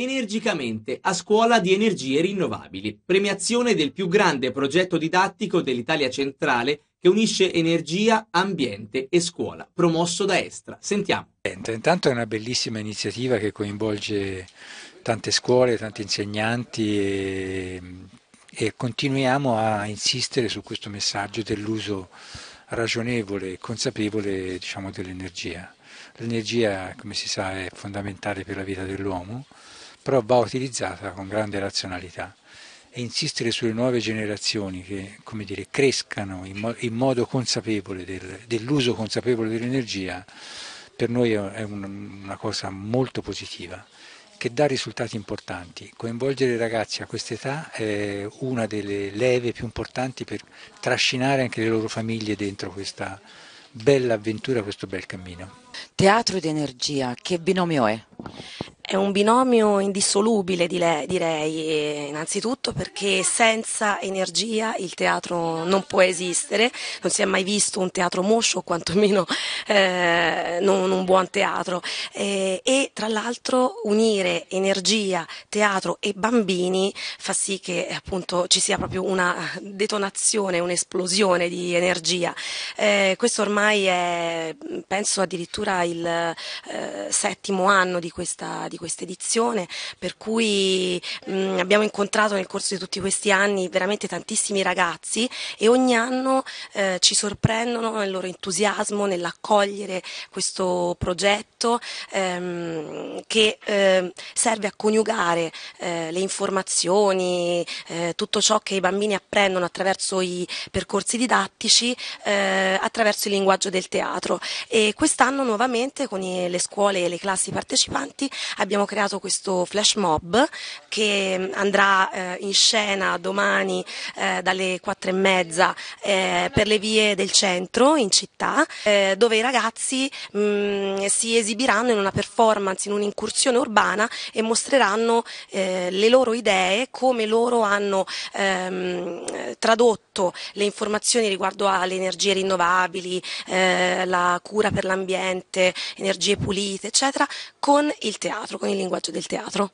Energicamente a scuola di energie rinnovabili, premiazione del più grande progetto didattico dell'Italia centrale che unisce energia, ambiente e scuola, promosso da Estra. Sentiamo. Intanto è una bellissima iniziativa che coinvolge tante scuole, tanti insegnanti e, e continuiamo a insistere su questo messaggio dell'uso ragionevole e consapevole diciamo, dell'energia. L'energia, come si sa, è fondamentale per la vita dell'uomo però va utilizzata con grande razionalità e insistere sulle nuove generazioni che dire, crescano in, mo- in, modo consapevole del, dell'uso consapevole dell'energia per noi è un, una cosa molto positiva che dà risultati importanti. Coinvolgere i ragazzi a questa età è una delle leve più importanti per trascinare anche le loro famiglie dentro questa bella avventura, questo bel cammino. Teatro ed energia, che binomio è? È un binomio indissolubile direi, innanzitutto perché senza energia il teatro non può esistere, non si è mai visto un teatro moscio o quantomeno eh, non un buon teatro eh, e tra l'altro unire energia, teatro e bambini fa sì che appunto ci sia proprio una detonazione, un'esplosione di energia. Eh, questo ormai è penso addirittura il eh, settimo anno di questa, di questa edizione, per cui mh, mm, abbiamo incontrato nel corso di tutti questi anni veramente tantissimi ragazzi e ogni anno eh, ci sorprendono nel loro entusiasmo, nell'accogliere questo progetto. Ehm, che eh, serve a coniugare eh, le informazioni, eh, tutto ciò che i bambini apprendono attraverso i percorsi didattici, eh, attraverso il linguaggio del teatro. E quest'anno nuovamente con i, le scuole e le classi partecipanti abbiamo creato questo flash mob che mm, andrà eh, in scena domani eh, dalle quattro e mezza per le vie del centro in città, dove i ragazzi mh, mm, si esibiranno in una performance, in un'incursione un'escursione urbana e mostreranno eh, le loro idee, come loro hanno ehm, tradotto le informazioni riguardo alle energie rinnovabili, eh, la cura per l'ambiente, energie pulite, eccetera, con il teatro, con il linguaggio del teatro.